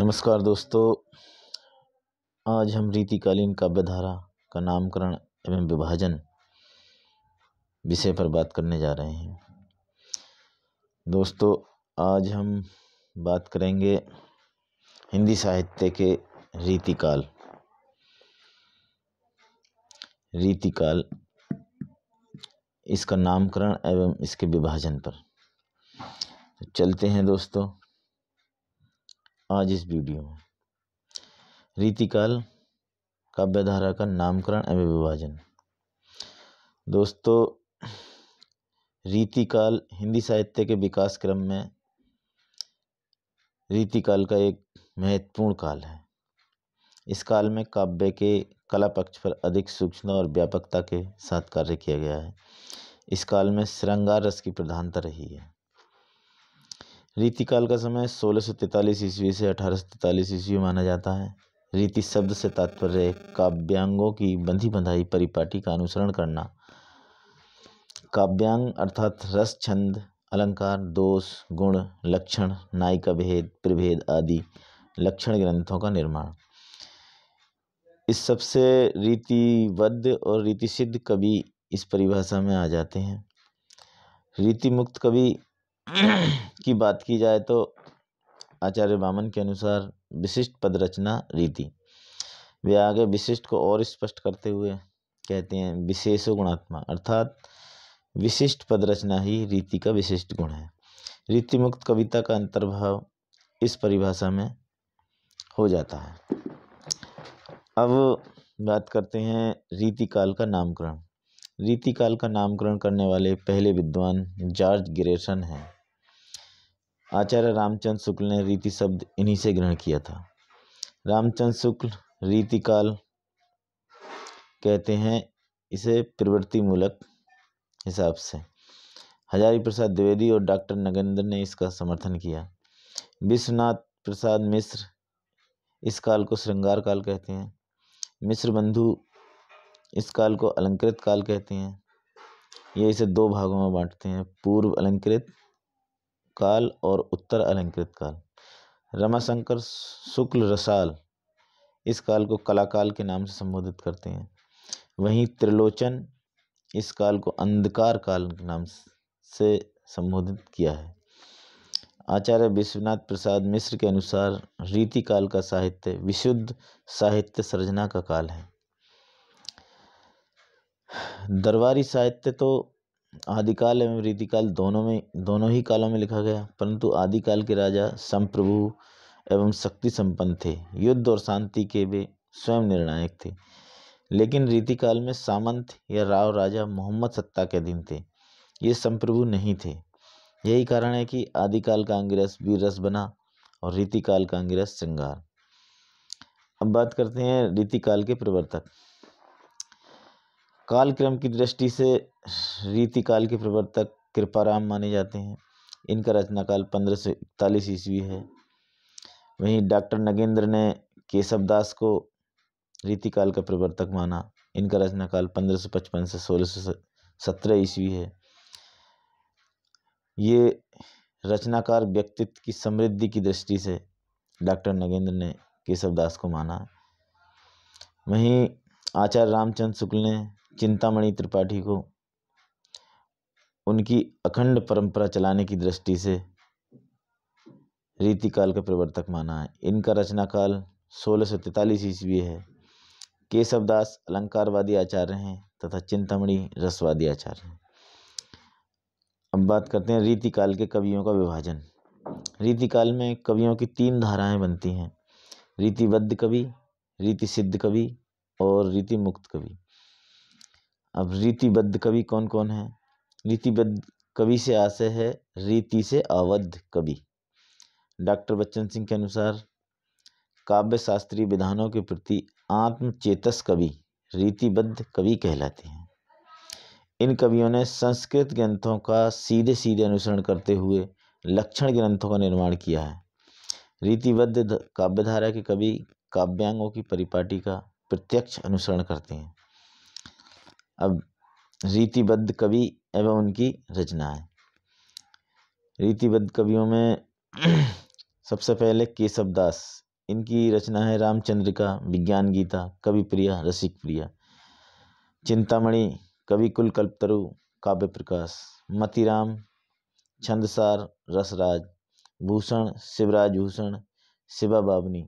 नमस्कार दोस्तों आज हम रीतिकालीन काव्यधारा का नामकरण एवं विभाजन विषय पर बात करने जा रहे हैं दोस्तों आज हम बात करेंगे हिंदी साहित्य के रीतिकाल रीतिकाल इसका नामकरण एवं इसके विभाजन पर चलते हैं दोस्तों आज इस वीडियो में रीतिकाल काव्यधारा का नामकरण एवं विभाजन दोस्तों रीतिकाल हिंदी साहित्य के विकास क्रम में रीतिकाल का एक महत्वपूर्ण काल है इस काल में काव्य के कला पक्ष पर अधिक सूक्ष्म और व्यापकता के साथ कार्य किया गया है इस काल में श्रृंगार रस की प्रधानता रही है रीतिकाल का समय सोलह सौ तैतालीस ईस्वी से अठारह सौ तैतालीस ईस्वी माना जाता है रीति शब्द से तात्पर्य काव्यांगों की बंधी बंधाई परिपाटी का अनुसरण करना काव्यांग अर्थात रस छंद अलंकार दोष गुण लक्षण नायिका भेद प्रभेद आदि लक्षण ग्रंथों का निर्माण इस सबसे रीतिबद्ध और रीति सिद्ध कवि इस परिभाषा में आ जाते हैं रीतिमुक्त कवि की बात की जाए तो आचार्य बामन के अनुसार विशिष्ट पद रचना रीति वे आगे विशिष्ट को और स्पष्ट करते हुए कहते हैं विशेषो गुणात्मा अर्थात विशिष्ट पद रचना ही रीति का विशिष्ट गुण है रीति मुक्त कविता का अंतर्भाव इस परिभाषा में हो जाता है अब बात करते हैं रीति काल का नामकरण रीति काल का नामकरण करने वाले पहले विद्वान जॉर्ज ग्रेसन हैं आचार्य रामचंद्र शुक्ल ने रीति शब्द इन्हीं से ग्रहण किया था रामचंद्र शुक्ल रीतिकाल कहते हैं इसे प्रवृत्ति मूलक हिसाब से हजारी प्रसाद द्विवेदी और डॉक्टर नगेंद्र ने इसका समर्थन किया विश्वनाथ प्रसाद मिश्र इस काल को श्रृंगार काल कहते हैं मिश्र बंधु इस काल को अलंकृत काल कहते हैं ये इसे दो भागों में बांटते हैं पूर्व अलंकृत काल और उत्तर अलंकृत काल रमाशंकर शुक्ल रसाल इस काल को कलाकाल के नाम से संबोधित करते हैं वहीं त्रिलोचन इस काल को अंधकार काल के नाम से संबोधित किया है आचार्य विश्वनाथ प्रसाद मिश्र के अनुसार रीति काल का साहित्य विशुद्ध साहित्य सृजना का काल है दरबारी साहित्य तो आदिकाल एवं रीतिकाल दोनों में दोनों ही कालों में लिखा गया परंतु आदिकाल के राजा संप्रभु एवं शक्ति संपन्न थे युद्ध और शांति के वे स्वयं निर्णायक थे लेकिन रीतिकाल में सामंत या राव राजा मोहम्मद सत्ता के अधीन थे ये संप्रभु नहीं थे यही कारण है कि आदिकाल का अंग्रेस वीरस बना और रीतिकाल का अंग्रेस श्रृंगार अब बात करते हैं रीतिकाल के प्रवर्तक कालक्रम की दृष्टि से रीतिकाल के प्रवर्तक कृपाराम माने जाते हैं इनका रचनाकाल पंद्रह सौ इकतालीस ईस्वी है वहीं डॉक्टर नगेंद्र ने केशव दास को रीतिकाल का प्रवर्तक माना इनका रचनाकाल पंद्रह सौ पचपन से सोलह सौ सत्रह ईस्वी है ये रचनाकार व्यक्तित्व की समृद्धि की दृष्टि से डॉक्टर नगेंद्र ने केशव दास को माना वहीं आचार्य रामचंद्र शुक्ल ने चिंतामणि त्रिपाठी को उनकी अखंड परंपरा चलाने की दृष्टि से रीतिकाल का प्रवर्तक माना है इनका रचना काल सोलह सौ तैतालीस ईस्वी है केशवदास अलंकारवादी आचार्य हैं तथा चिंतामणि रसवादी आचार्य हैं अब बात करते हैं रीतिकाल के कवियों का विभाजन रीतिकाल में कवियों की तीन धाराएं बनती हैं रीतिबद्ध कवि रीति सिद्ध कवि और रीति मुक्त कवि अब रीतिबद्ध कवि कौन कौन है रीतिबद्ध कवि से आशय है रीति से अवध कवि डॉक्टर बच्चन सिंह के अनुसार काव्य शास्त्रीय विधानों के प्रति आत्मचेतस कवि रीतिबद्ध कवि कहलाते हैं इन कवियों ने संस्कृत ग्रंथों का सीधे सीधे अनुसरण करते हुए लक्षण ग्रंथों का निर्माण किया है रीतिबद्ध काव्यधारा के कवि काव्यांगों की परिपाटी का प्रत्यक्ष अनुसरण करते हैं अब रीतिबद्ध कवि एवं उनकी रचना है रीतिबद्ध कवियों में सबसे पहले केशव दास इनकी रचना है रामचंद्र का विज्ञान गीता कवि प्रिया रसिक प्रिया चिंतामणि कवि कुल कल्पतरु काव्य प्रकाश राम छंदसार रसराज भूषण शिवराज भूषण शिवा बाबनी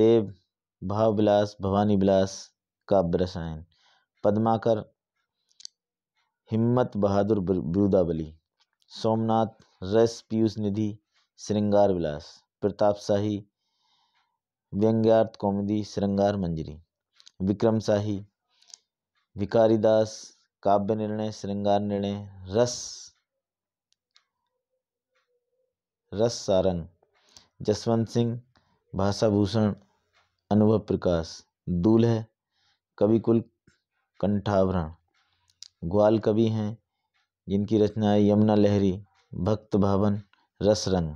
देव भाव विलास भवानी विलास काव्य रसायन पद्माकर हिम्मत बहादुर बिरुदावली सोमनाथ रस पीयूष निधि श्रृंगार विलास प्रताप शाही व्यंग्यार्थ कॉमेडी श्रृंगार मंजरी विक्रम शाही विकारी दास काव्य निर्णय श्रृंगार निर्णय रस रस सारंग जसवंत सिंह भाषाभूषण अनुभव प्रकाश दूल्हे कविकुल कंठाभरण ग्वाल कवि हैं जिनकी रचनाएं यमुना लहरी भक्त भवन रस रंग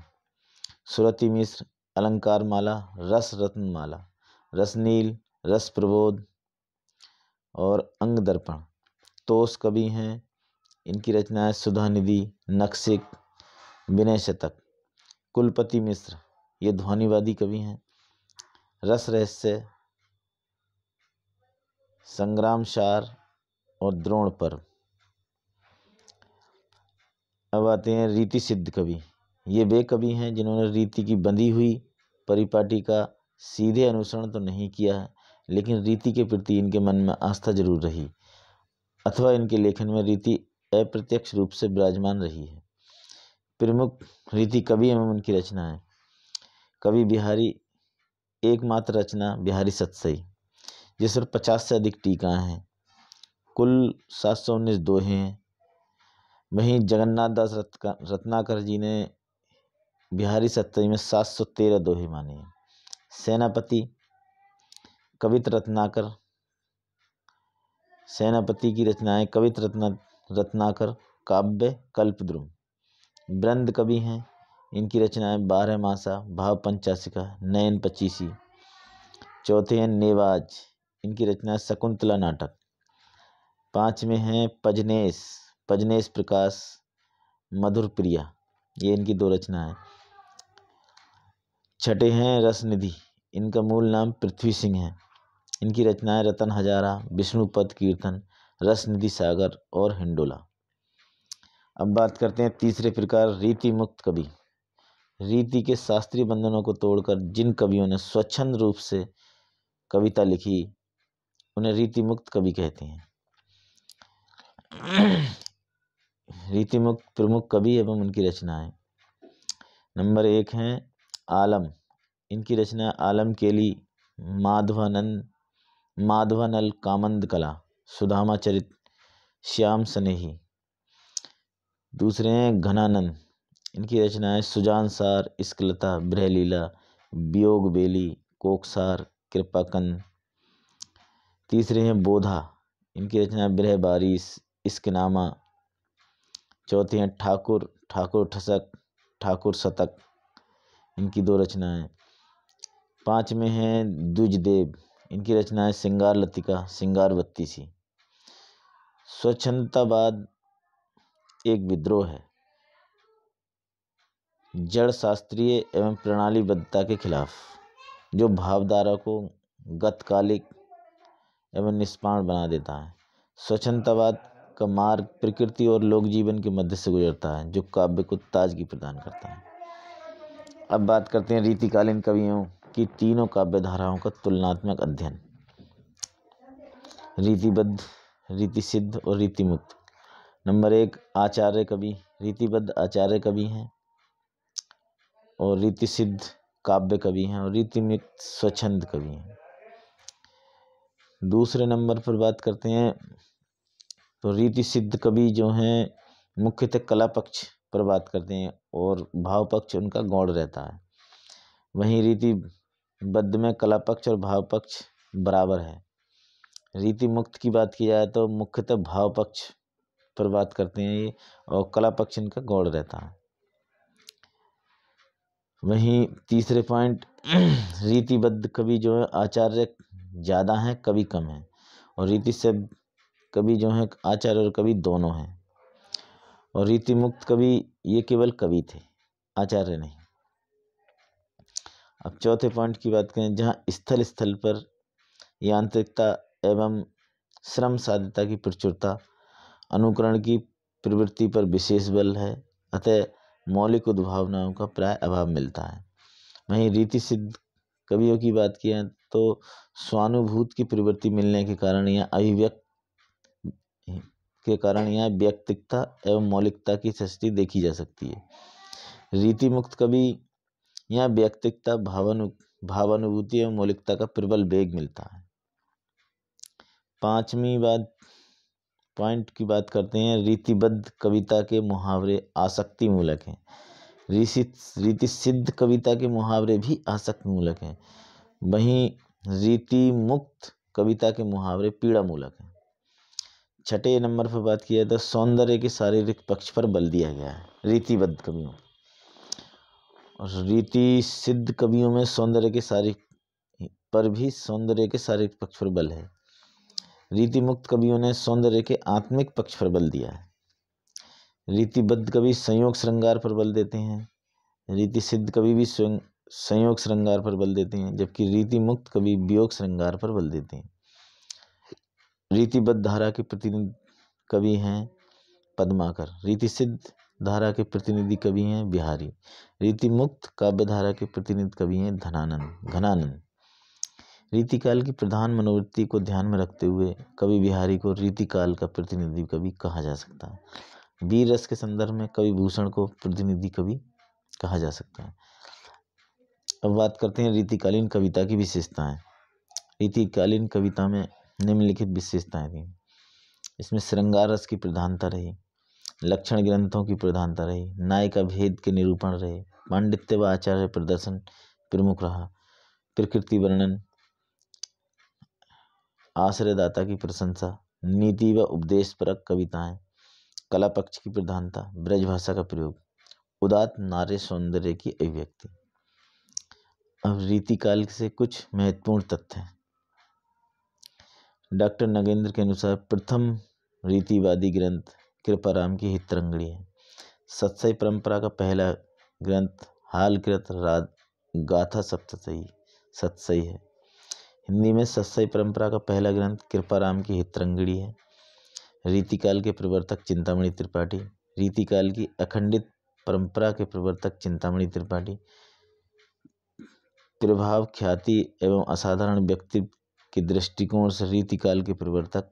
सुरति मिश्र अलंकार माला रस माला रसनील रस प्रबोध और अंग दर्पण तोस कवि हैं इनकी रचनाएं सुधा निधि नक्सिक विनय शतक कुलपति मिश्र ये ध्वनिवादी कवि हैं रस रहस्य संग्रामसार और द्रोण पर अब आते हैं रीति सिद्ध कवि ये वे कवि हैं जिन्होंने रीति की बंधी हुई परिपाटी का सीधे अनुसरण तो नहीं किया है लेकिन रीति के प्रति इनके मन में आस्था जरूर रही अथवा इनके लेखन में रीति अप्रत्यक्ष रूप से विराजमान रही है प्रमुख रीति कवि एवं उनकी रचना है कवि बिहारी एकमात्र रचना बिहारी सतसई जिस पर पचास से अधिक टीका हैं कुल सात सौ उन्नीस दोहे हैं वहीं जगन्नाथ दास रत्नाकर जी ने बिहारी सत्तरी में सात सौ तेरह दोहे माने हैं सेनापति कवित रत्नाकर सेनापति की रचनाएं कवित रत्ना रत्नाकर काव्य कल्पद्रुम वृंद कवि हैं इनकी रचनाएं बारह मासा भाव पंचासिका नयन पच्चीसी चौथे हैं नेवाज इनकी रचना शकुंतला नाटक पाँच में हैं पजनेश पजनेश प्रकाश मधुर प्रिया ये इनकी दो रचना है छठे हैं रसनिधि इनका मूल नाम पृथ्वी सिंह है इनकी रचनाएं रतन हजारा विष्णुपद कीर्तन रसनिधि सागर और हिंडोला अब बात करते हैं तीसरे प्रकार रीति मुक्त कवि रीति के शास्त्रीय बंधनों को तोड़कर जिन कवियों ने स्वच्छंद रूप से कविता लिखी उन्हें रीति मुक्त कवि कहते हैं रीति मुक्त प्रमुख कवि एवं उनकी रचनाएं नंबर एक हैं आलम इनकी रचना आलम केली माधवानंद माधवानल कामंद कला सुधामा चरित श्याम स्नेही दूसरे हैं घनानंद इनकी रचनाएं सुजान सार इस्कलता ब्रहलीला वियोग बेली कोकसार कृपाकंद तीसरे हैं बोधा इनकी रचना विरह बारिस इश्कनामा चौथे हैं ठाकुर ठाकुर ठसक ठाकुर शतक इनकी दो रचनाएँ पाँच में हैं द्विजदेव इनकी रचना है श्रृंगार लतिका श्रृंगार बत्तीसी स्वच्छंदतावाद एक विद्रोह है जड़ शास्त्रीय एवं प्रणालीबद्धता के खिलाफ जो भावधारा को गतकालिक एवं निष्पाण बना देता है स्वच्छंदतावाद का मार्ग प्रकृति और लोक जीवन के मध्य से गुजरता है जो काव्य को ताजगी प्रदान करता है अब बात करते हैं रीतिकालीन कवियों की तीनों काव्य धाराओं का तुलनात्मक अध्ययन रीतिबद्ध रीति सिद्ध और रीतिमुक्त नंबर एक आचार्य कवि रीतिबद्ध आचार्य कवि हैं और रीति सिद्ध काव्य कवि हैं और रीतिमुक्त स्वच्छंद कवि हैं दूसरे नंबर पर बात करते हैं तो रीति सिद्ध कवि जो हैं मुख्यतः कला पक्ष पर बात करते हैं और भाव पक्ष उनका गौड़ रहता है वहीं रीति बद्ध में कला पक्ष और भाव पक्ष बराबर है रीति मुक्त की बात की जाए तो मुख्यतः भाव पक्ष पर बात करते हैं ये और कला पक्ष इनका गौड़ रहता है वहीं तीसरे पॉइंट रीतिबद्ध कवि जो है आचार्य ज़्यादा हैं कभी कम हैं और रीति से कभी जो हैं आचार्य और कवि दोनों हैं और रीति मुक्त कवि ये केवल कवि थे आचार्य नहीं अब चौथे पॉइंट की बात करें जहाँ स्थल स्थल पर यांत्रिकता एवं श्रम साध्यता की प्रचुरता अनुकरण की प्रवृत्ति पर विशेष बल है अतः मौलिक उद्भावनाओं का प्राय अभाव मिलता है वहीं रीति सिद्ध कवियों की बात किया तो स्वानुभूत की प्रवृत्ति मिलने के कारण यह अभिव्यक्त के कारण या व्यक्तिकता एवं मौलिकता की सृष्टि देखी जा सकती है रीति मुक्त कवि या व्यक्तिकता भावानु भावानुभूति एवं मौलिकता का प्रबल वेग मिलता है पांचवी बात पॉइंट की बात करते हैं रीतिबद्ध कविता के मुहावरे आसक्ति मूलक हैं रीति रीति सिद्ध कविता के मुहावरे भी आसक्ति मूलक हैं वहीं रीति मुक्त कविता के मुहावरे पीड़ामूलक हैं छठे नंबर पर बात किया तो सौंदर्य के शारीरिक पक्ष पर बल दिया गया है रीतिबद्ध कवियों और रीति सिद्ध कवियों में सौंदर्य के शारीरिक पर भी सौंदर्य के शारीरिक पक्ष पर बल है रीति मुक्त कवियों ने सौंदर्य के आत्मिक पक्ष पर बल दिया है रीतिबद्ध कवि संयोग श्रृंगार पर बल देते हैं रीति सिद्ध कवि भी स्वयं संयोग श्रृंगार पर बल देती हैं जबकि रीति मुक्त कवि वियोग श्रृंगार पर बल देती हैं रीतिबद्ध धारा के प्रतिनिधि कवि हैं पद्माकर रीति सिद्ध धारा के प्रतिनिधि कवि हैं बिहारी रीति मुक्त काव्य धारा के प्रतिनिधि कवि हैं धनानंद घनानंद रीतिकाल की प्रधान मनोवृत्ति को ध्यान में रखते हुए कवि बिहारी को रीतिकाल का प्रतिनिधि कवि कहा जा सकता है वीर रस के संदर्भ में कवि भूषण को प्रतिनिधि कवि कहा जा सकता है अब बात करते हैं रीतिकालीन कविता की विशेषताएँ रीतिकालीन कविता में निम्नलिखित विशेषताएँ थी इसमें श्रृंगार रस की प्रधानता रही लक्षण ग्रंथों की प्रधानता रही नायिका भेद के निरूपण रहे पांडित्य व आचार्य प्रदर्शन प्रमुख रहा प्रकृति वर्णन आश्रयदाता की प्रशंसा नीति व उपदेश परक कविताएं कला पक्ष की प्रधानता ब्रजभाषा का प्रयोग उदात नार्य सौंदर्य की अभिव्यक्ति अब रीतिकाल से कुछ महत्वपूर्ण तथ्य डॉक्टर नगेंद्र के अनुसार प्रथम रीतिवादी ग्रंथ कृपाराम की हितरंगड़ी है सत्सई परंपरा का पहला ग्रंथ हालकृत राग गाथा सप्तसई सत्सई है हिंदी में सत्सई परंपरा का पहला ग्रंथ कृपाराम की हितरंगड़ी है रीतिकाल के प्रवर्तक चिंतामणि त्रिपाठी रीतिकाल की अखंडित परंपरा के प्रवर्तक चिंतामणि त्रिपाठी प्रभाव ख्याति एवं असाधारण व्यक्तित्व के दृष्टिकोण से रीतिकाल के प्रवर्तक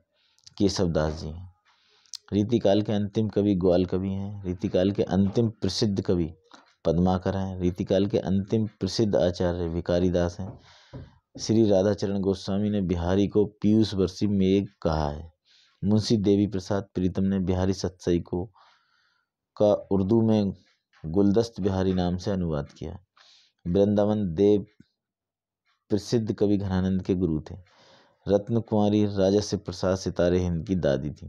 केशव दास जी हैं रीतिकाल के अंतिम कवि ग्वाल कवि हैं रीतिकाल के अंतिम प्रसिद्ध कवि पद्माकर हैं रीतिकाल के अंतिम प्रसिद्ध आचार्य विकारी दास हैं श्री राधाचरण गोस्वामी ने बिहारी को पीयूष वर्षी मेघ कहा है मुंशी देवी प्रसाद प्रीतम ने बिहारी सत्सई को का उर्दू में गुलदस्त बिहारी नाम से अनुवाद किया वृंदावन देव प्रसिद्ध कवि घनानंद के गुरु थे रत्न कुमारी राजश्री प्रसाद सितारे हिंद की दादी थी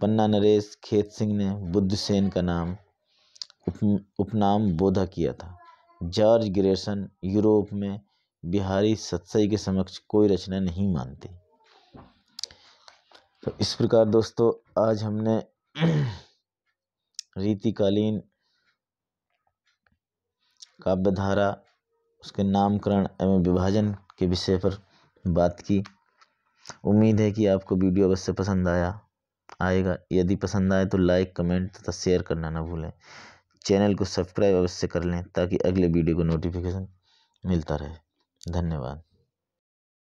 पन्ना नरेश खेत सिंह ने सेन का नाम उप उपनाम बोधा किया था जॉर्ज ग्रेसन यूरोप में बिहारी सत्सई के समक्ष कोई रचना नहीं मानते तो इस प्रकार दोस्तों आज हमने रीतिकालीन काव्यधारा उसके नामकरण एवं विभाजन के विषय पर बात की उम्मीद है कि आपको वीडियो अवश्य पसंद आया आएगा यदि पसंद आए तो लाइक कमेंट तथा शेयर करना ना भूलें चैनल को सब्सक्राइब अवश्य कर लें ताकि अगले वीडियो को नोटिफिकेशन मिलता रहे धन्यवाद